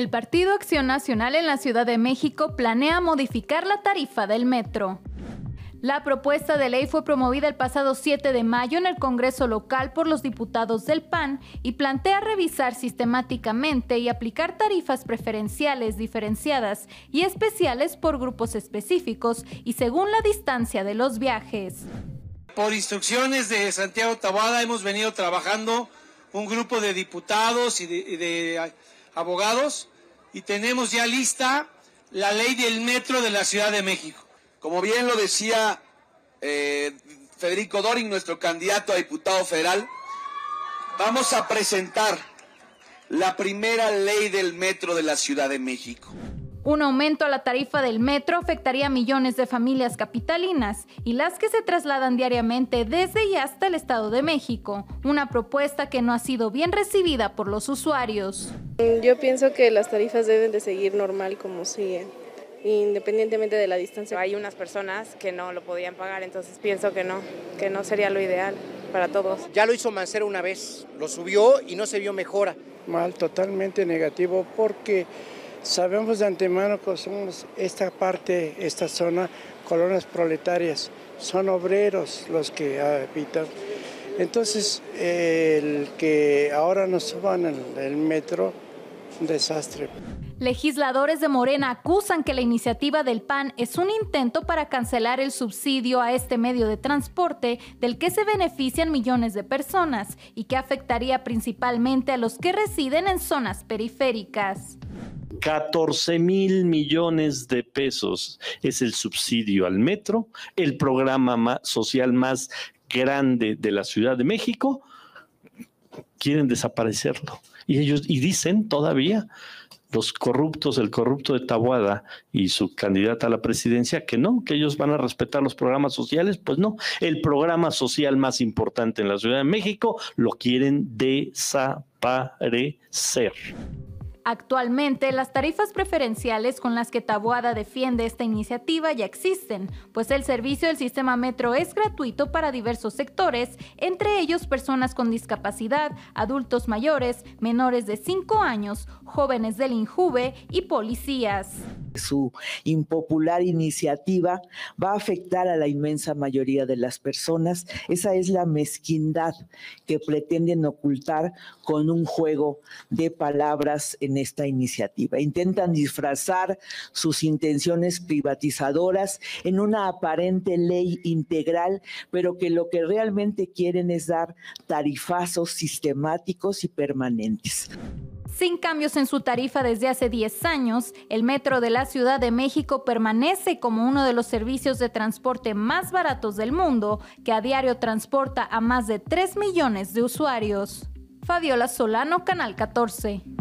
El Partido Acción Nacional en la Ciudad de México planea modificar la tarifa del metro. La propuesta de ley fue promovida el pasado 7 de mayo en el Congreso local por los diputados del PAN y plantea revisar sistemáticamente y aplicar tarifas preferenciales diferenciadas y especiales por grupos específicos y según la distancia de los viajes. Por instrucciones de Santiago Tabada hemos venido trabajando un grupo de diputados y de, y de abogados y tenemos ya lista la ley del metro de la Ciudad de México. Como bien lo decía eh, Federico Doring, nuestro candidato a diputado federal, vamos a presentar la primera ley del metro de la Ciudad de México. Un aumento a la tarifa del metro afectaría a millones de familias capitalinas y las que se trasladan diariamente desde y hasta el Estado de México, una propuesta que no ha sido bien recibida por los usuarios. Mm, yo pienso que las tarifas deben de seguir normal como siguen, independientemente de la distancia. Hay unas personas que no lo podían pagar, entonces pienso que no, que no sería lo ideal para todos. Ya lo hizo Mancera una vez, lo subió y no se vio mejora. Mal, totalmente negativo porque Sabemos de antemano que somos esta parte, esta zona, colonias proletarias, son obreros los que habitan. Entonces, el que ahora nos suban el, metro, un desastre. Legisladores de Morena acusan que la iniciativa del PAN es un intento para cancelar el subsidio a este medio de transporte del que se benefician millones de personas y que afectaría principalmente a los que residen en zonas periféricas. 14 mil millones de pesos es el subsidio al metro, el programa social más grande de la Ciudad de México. Quieren desaparecerlo. Y ellos, y dicen todavía, los corruptos, el corrupto de Tabuada y su candidata a la presidencia, que no, que ellos van a respetar los programas sociales, pues no, el programa social más importante en la Ciudad de México lo quieren desaparecer. Actualmente, las tarifas preferenciales con las que Taboada defiende esta iniciativa ya existen, pues el servicio del sistema metro es gratuito para diversos sectores, entre ellos personas con discapacidad, adultos mayores, menores de 5 años, jóvenes del INJUVE y policías su impopular iniciativa va a afectar a la inmensa mayoría de las personas. Esa es la mezquindad que pretenden ocultar con un juego de palabras en esta iniciativa. Intentan disfrazar sus intenciones privatizadoras en una aparente ley integral, pero que lo que realmente quieren es dar tarifazos sistemáticos y permanentes. Sin cambios en su tarifa desde hace 10 años, el metro de la Ciudad de México permanece como uno de los servicios de transporte más baratos del mundo, que a diario transporta a más de 3 millones de usuarios. Fabiola Solano, Canal 14.